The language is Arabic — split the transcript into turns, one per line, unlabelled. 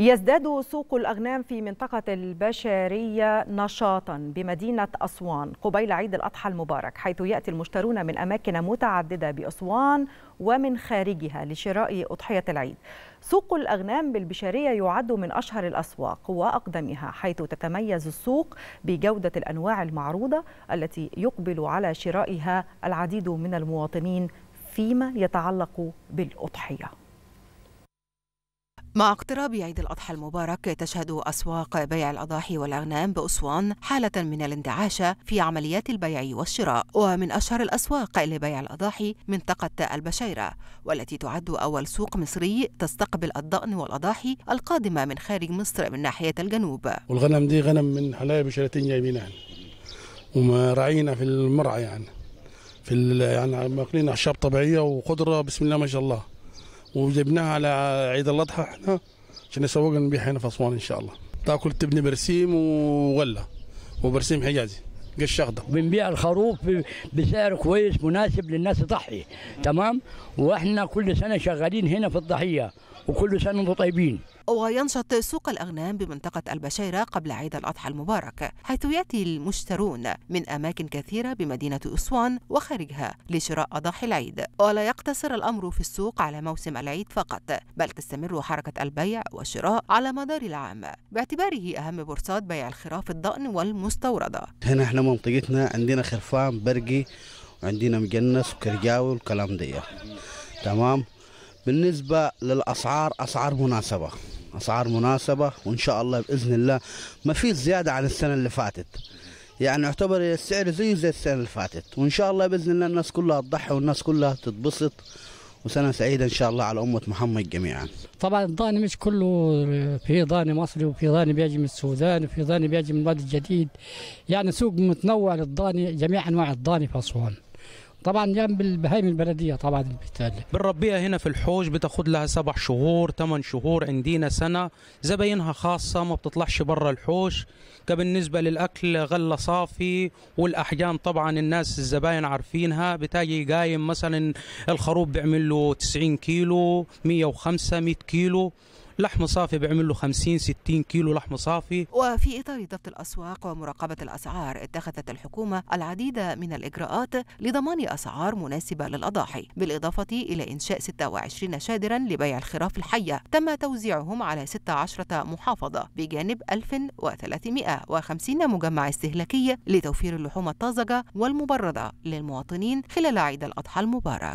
يزداد سوق الأغنام في منطقة البشرية نشاطا بمدينة أسوان قبيل عيد الأضحى المبارك حيث يأتي المشترون من أماكن متعددة بأسوان ومن خارجها لشراء أضحية العيد سوق الأغنام بالبشرية يعد من أشهر الأسواق وأقدمها حيث تتميز السوق بجودة الأنواع المعروضة التي يقبل على شرائها العديد من المواطنين فيما يتعلق بالأضحية
مع اقتراب عيد الأضحى المبارك تشهد أسواق بيع الأضاحي والأغنام بأسوان حالة من الاندعاشة في عمليات البيع والشراء ومن أشهر الأسواق لبيع الأضاحي منطقة البشيرة والتي تعد أول سوق مصري تستقبل الضأن والأضاحي القادمة من خارج مصر من ناحية الجنوب
والغنم دي غنم من حلايا بشرتين جايبينها يعني. ومراعينا في المرعى يعني في يعني ماكلين اعشاب طبيعيه وخضره بسم الله ما شاء الله وجبناها على عيد الاضحى احنا عشان نسوقها نبيعها هنا في اسوان ان شاء الله تاكل تبني برسيم وغله وبرسيم
حجازي قشاخضر بنبيع الخروف بسعر كويس مناسب للناس تضحي
تمام واحنا كل سنه شغالين هنا في الضحيه وكل سنه وانتم طيبين وينشط سوق الأغنام بمنطقة البشيرة قبل عيد الأضحى المبارك حيث يأتي المشترون من أماكن كثيرة بمدينة أسوان وخارجها لشراء أضاحي العيد ولا يقتصر الأمر في السوق على موسم العيد فقط بل تستمر حركة البيع والشراء على مدار العام باعتباره أهم بورصات بيع الخراف الضأن والمستوردة
هنا احنا منطقتنا عندنا خرفان برقي وعندنا مجنس وكرجاوي والكلام ده تمام بالنسبة للأسعار أسعار مناسبة أسعار مناسبة وإن شاء الله بإذن الله ما في زيادة عن السنة اللي فاتت يعني يعتبر السعر زيه زي السنة اللي فاتت وإن شاء الله بإذن الله الناس كلها تضحي والناس كلها تتبسط وسنة سعيدة إن شاء الله على أمة محمد جميعا طبعا الضاني مش كله في ضاني مصري وفي ضاني بيجي من السودان وفي ضاني بيجي من الوادي الجديد يعني سوق متنوع للضاني جميع أنواع الضاني في أسوان طبعا جنب البهايم البلديه طبعا البيت
بنربيها هنا في الحوش بتاخد لها سبع شهور ثمان شهور عندنا سنه زباينها خاصه ما بتطلعش بره الحوش كبالنسبه للاكل غله صافي والاحجام طبعا الناس الزباين عارفينها بتاجي قايم مثلا الخروف بيعمل له 90 كيلو 105 100 كيلو لحم صافي بيعمل له 50 60 كيلو لحم صافي
وفي إطار ضبط الأسواق ومراقبة الأسعار اتخذت الحكومة العديد من الإجراءات لضمان أسعار مناسبة للأضاحي بالإضافة إلى إنشاء 26 شادرا لبيع الخراف الحية تم توزيعهم على 16 محافظة بجانب 1350 مجمع استهلاكي لتوفير اللحوم الطازجة والمبردة للمواطنين خلال عيد الأضحى المبارك